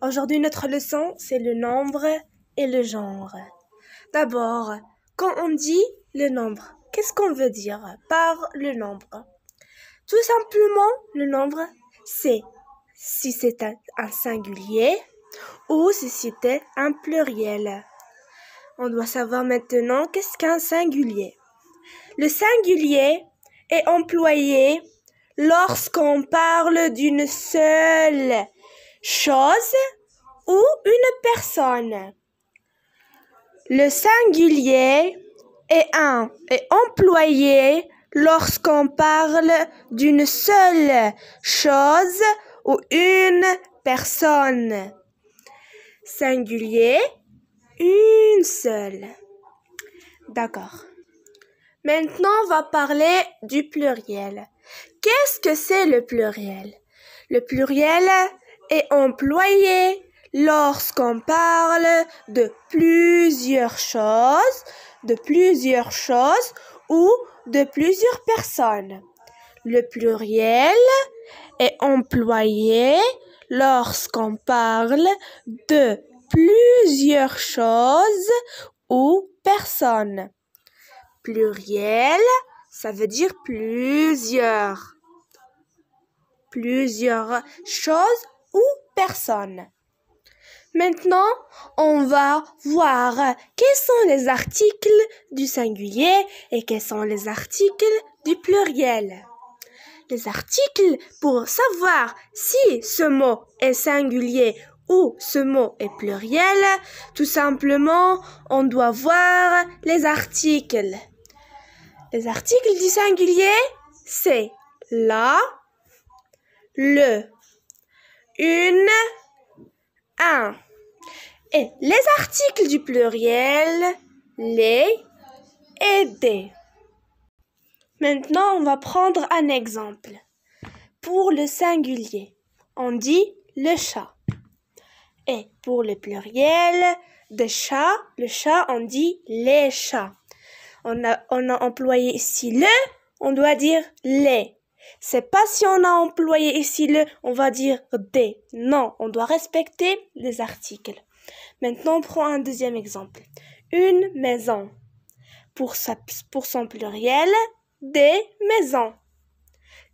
Aujourd'hui, notre leçon, c'est le nombre et le genre. D'abord, quand on dit le nombre, qu'est-ce qu'on veut dire par le nombre Tout simplement, le nombre, c'est si c'est un singulier ou si c'était un pluriel. On doit savoir maintenant qu'est-ce qu'un singulier. Le singulier est employé lorsqu'on parle d'une seule chose ou une personne. Le singulier est un est employé lorsqu'on parle d'une seule chose ou une personne. Singulier, une seule. D'accord. Maintenant, on va parler du pluriel. Qu'est-ce que c'est le pluriel Le pluriel, est employé lorsqu'on parle de plusieurs choses, de plusieurs choses ou de plusieurs personnes. Le pluriel est employé lorsqu'on parle de plusieurs choses ou personnes. Pluriel, ça veut dire plusieurs. Plusieurs choses ou personne. Maintenant, on va voir quels sont les articles du singulier et quels sont les articles du pluriel. Les articles pour savoir si ce mot est singulier ou ce mot est pluriel, tout simplement, on doit voir les articles. Les articles du singulier, c'est la, le, une, un. Et les articles du pluriel, les et des. Maintenant, on va prendre un exemple. Pour le singulier, on dit le chat. Et pour le pluriel de chat, le chat, on dit les chats. On a, on a employé ici le, on doit dire les. C'est pas si on a employé ici le, on va dire des. Non, on doit respecter les articles. Maintenant, on prend un deuxième exemple. Une maison. Pour, sa, pour son pluriel, des maisons.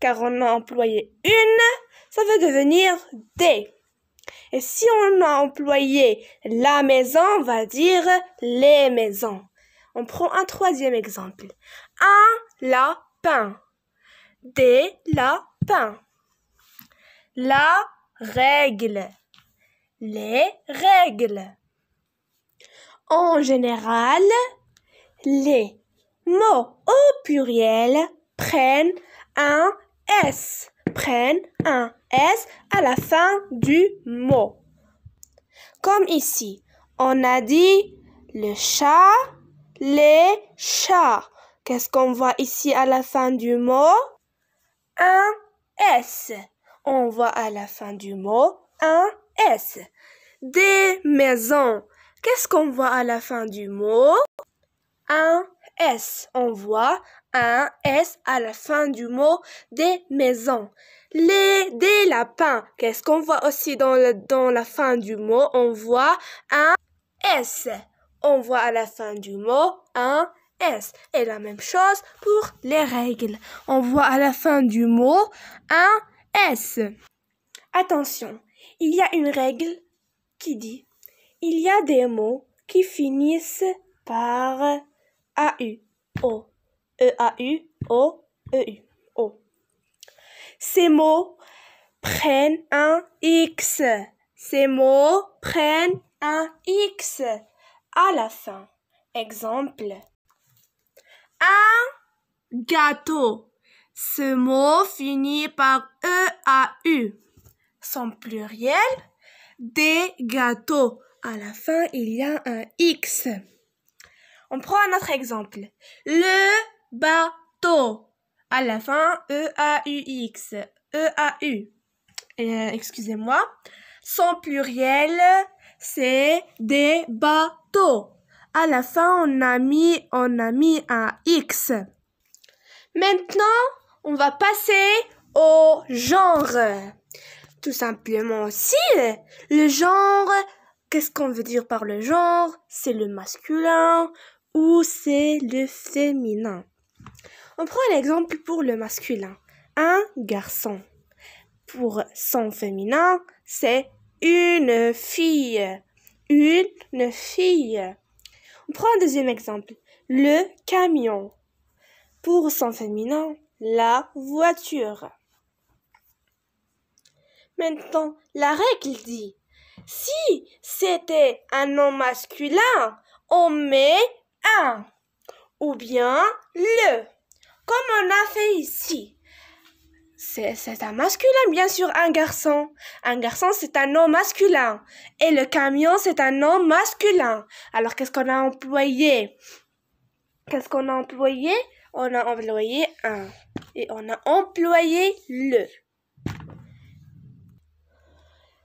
Car on a employé une, ça va devenir des. Et si on a employé la maison, on va dire les maisons. On prend un troisième exemple. Un lapin des lapins. La règle. Les règles. En général, les mots au pluriel prennent un S, prennent un S à la fin du mot. Comme ici, on a dit le chat, les chats. Qu'est-ce qu'on voit ici à la fin du mot un S. On voit à la fin du mot un S. Des maisons. Qu'est-ce qu'on voit à la fin du mot Un S. On voit un S à la fin du mot des maisons. Les, des lapins. Qu'est-ce qu'on voit aussi dans, dans la fin du mot On voit un S. On voit à la fin du mot un S. S. Et la même chose pour les règles. On voit à la fin du mot un S. Attention, il y a une règle qui dit il y a des mots qui finissent par AU, O, e U, O, E, U, O. Ces mots prennent un X. Ces mots prennent un X à la fin. Exemple, un gâteau. Ce mot finit par E-A-U. Son pluriel, des gâteaux. À la fin, il y a un X. On prend un autre exemple. Le bateau. À la fin, E-A-U-X. E-A-U. Euh, excusez-moi. Son pluriel, c'est des bateaux. À la fin, on a mis, on a mis un X. Maintenant, on va passer au genre. Tout simplement si le genre, qu'est-ce qu'on veut dire par le genre C'est le masculin ou c'est le féminin On prend l'exemple pour le masculin. Un garçon. Pour son féminin, c'est une fille. Une fille. On prend un deuxième exemple. Le camion. Pour son féminin, la voiture. Maintenant, la règle dit si c'était un nom masculin, on met un ou bien le, comme on a fait ici. C'est un masculin, bien sûr, un garçon. Un garçon, c'est un nom masculin. Et le camion, c'est un nom masculin. Alors, qu'est-ce qu'on a employé Qu'est-ce qu'on a employé On a employé un. Et on a employé le.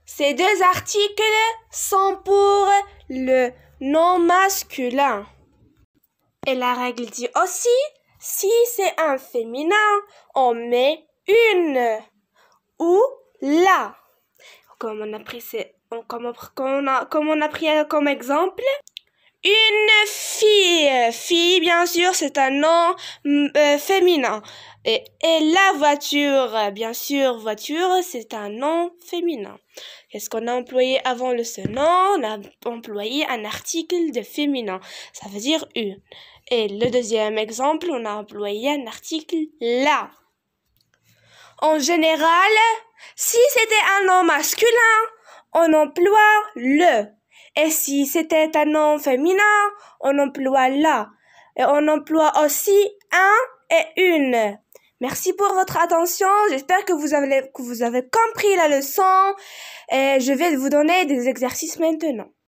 Ces deux articles sont pour le nom masculin. Et la règle dit aussi, si c'est un féminin, on met une ou la. Comme on a pris, comme, on a, comme on a comme exemple, une fille. Fille, bien sûr, c'est un nom mm, euh, féminin. Et, et, la voiture, bien sûr, voiture, c'est un nom féminin. Qu'est-ce qu'on a employé avant le ce nom On a employé un article de féminin. Ça veut dire une. Et le deuxième exemple, on a employé un article la. En général, si c'était un nom masculin, on emploie le. Et si c'était un nom féminin, on emploie la. Et on emploie aussi un et une. Merci pour votre attention. J'espère que vous avez, que vous avez compris la leçon. Et je vais vous donner des exercices maintenant.